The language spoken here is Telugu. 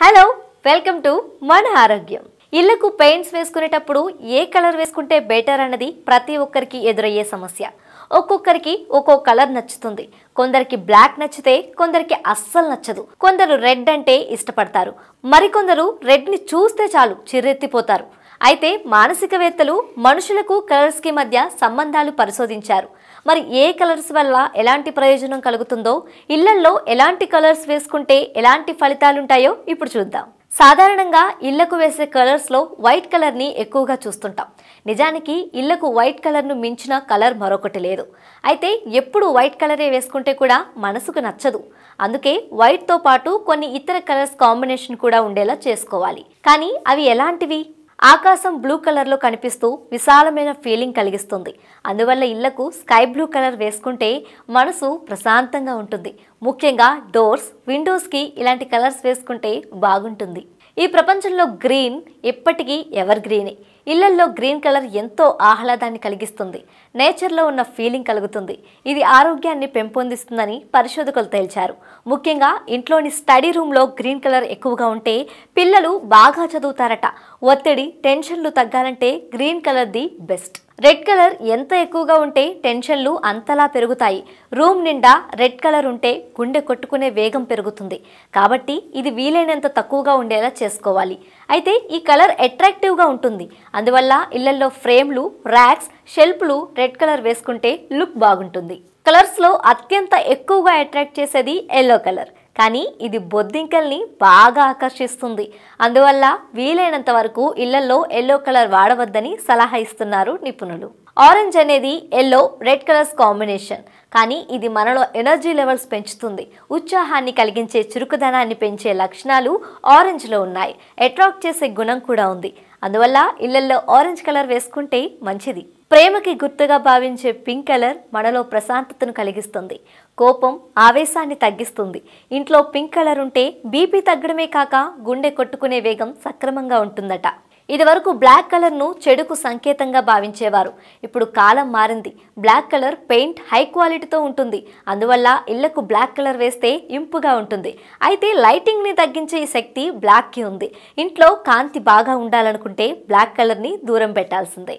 హలో వెల్కమ్ టు మన ఆరోగ్యం ఇళ్లకు పెయింట్స్ వేసుకునేటప్పుడు ఏ కలర్ వేసుకుంటే బెటర్ అన్నది ప్రతి ఒక్కరికి ఎదురయ్యే సమస్య ఒక్కొక్కరికి ఒక్కో కలర్ నచ్చుతుంది కొందరికి బ్లాక్ నచ్చితే కొందరికి అస్సలు నచ్చదు కొందరు రెడ్ అంటే ఇష్టపడతారు మరికొందరు రెడ్ని చూస్తే చాలు చిర్రెత్తిపోతారు అయితే మానసికవేత్తలు మనుషులకు కలర్స్కి మధ్య సంబంధాలు పరిశోధించారు మరి ఏ కలర్స్ వల్ల ఎలాంటి ప్రయోజనం కలుగుతుందో ఇళ్లల్లో ఎలాంటి కలర్స్ వేసుకుంటే ఎలాంటి ఫలితాలుంటాయో ఇప్పుడు చూద్దాం సాధారణంగా ఇళ్లకు వేసే కలర్స్లో వైట్ కలర్ని ఎక్కువగా చూస్తుంటాం నిజానికి ఇళ్లకు వైట్ కలర్ను మించిన కలర్ మరొకటి లేదు అయితే ఎప్పుడు వైట్ కలరే వేసుకుంటే కూడా మనసుకు నచ్చదు అందుకే వైట్తో పాటు కొన్ని ఇతర కలర్స్ కాంబినేషన్ కూడా ఉండేలా చేసుకోవాలి కానీ అవి ఎలాంటివి ఆకాశం బ్లూ కలర్లో కనిపిస్తూ విశాలమైన ఫీలింగ్ కలిగిస్తుంది అందువల్ల ఇళ్లకు స్కై బ్లూ కలర్ వేసుకుంటే మనసు ప్రశాంతంగా ఉంటుంది ముఖ్యంగా డోర్స్ విండోస్కి ఇలాంటి కలర్స్ వేసుకుంటే బాగుంటుంది ఈ ప్రపంచంలో గ్రీన్ ఎప్పటికీ ఎవర్ గ్రీనే ఇళ్లల్లో గ్రీన్ కలర్ ఎంతో ఆహ్లాదాన్ని కలిగిస్తుంది నేచర్లో ఉన్న ఫీలింగ్ కలుగుతుంది ఇది ఆరోగ్యాన్ని పెంపొందిస్తుందని పరిశోధకులు తేల్చారు ముఖ్యంగా ఇంట్లోని స్టడీ రూమ్లో గ్రీన్ కలర్ ఎక్కువగా ఉంటే పిల్లలు బాగా చదువుతారట ఒత్తిడి టెన్షన్లు తగ్గాలంటే green colour the best red colour ఎంత ఎక్కువగా ఉంటే టెన్షన్లు అంతలా పెరుగుతాయి రూమ్ నిండా రెడ్ కలర్ ఉంటే గుండె కొట్టుకునే వేగం పెరుగుతుంది కాబట్టి ఇది వీలైనంత తక్కువగా ఉండేలా చేసుకోవాలి అయితే ఈ కలర్ అట్రాక్టివ్గా ఉంటుంది అందువల్ల ఇళ్లలో ఫ్రేమ్లు ర్యాక్స్ షెల్ఫ్లు రెడ్ కలర్ వేసుకుంటే లుక్ బాగుంటుంది కలర్స్లో అత్యంత ఎక్కువగా అట్రాక్ట్ చేసేది ఎల్లో కలర్ కానీ ఇది బొద్దింకల్ని బాగా ఆకర్షిస్తుంది అందువల్ల వీలైనంత వరకు ఇళ్లలో ఎల్లో కలర్ వాడవద్దని సలహా ఇస్తున్నారు నిపుణులు ఆరెంజ్ అనేది ఎల్లో రెడ్ కలర్స్ కాంబినేషన్ కానీ ఇది మనలో ఎనర్జీ లెవెల్స్ పెంచుతుంది ఉత్సాహాన్ని కలిగించే చురుకుదనాన్ని పెంచే లక్షణాలు ఆరెంజ్లో ఉన్నాయి అట్రాక్ట్ చేసే గుణం కూడా ఉంది అందువల్ల ఇళ్లలో ఆరెంజ్ కలర్ వేసుకుంటే మంచిది ప్రేమకి గుర్తుగా భావించే పింక్ కలర్ మనలో ప్రశాంతతను కలిగిస్తుంది కోపం ఆవేశాన్ని తగ్గిస్తుంది ఇంట్లో పింక్ కలర్ ఉంటే బీపీ తగ్గడమే కాక గుండె కొట్టుకునే వేగం సక్రమంగా ఉంటుందట ఇదివరకు బ్లాక్ కలర్ను చెడుకు సంకేతంగా భావించేవారు ఇప్పుడు కాలం మారింది బ్లాక్ కలర్ పెయింట్ హై క్వాలిటీతో ఉంటుంది అందువల్ల ఇళ్లకు బ్లాక్ కలర్ వేస్తే ఇంపుగా ఉంటుంది అయితే లైటింగ్ని తగ్గించే ఈ శక్తి బ్లాక్కి ఉంది ఇంట్లో కాంతి బాగా ఉండాలనుకుంటే బ్లాక్ కలర్ని దూరం పెట్టాల్సిందే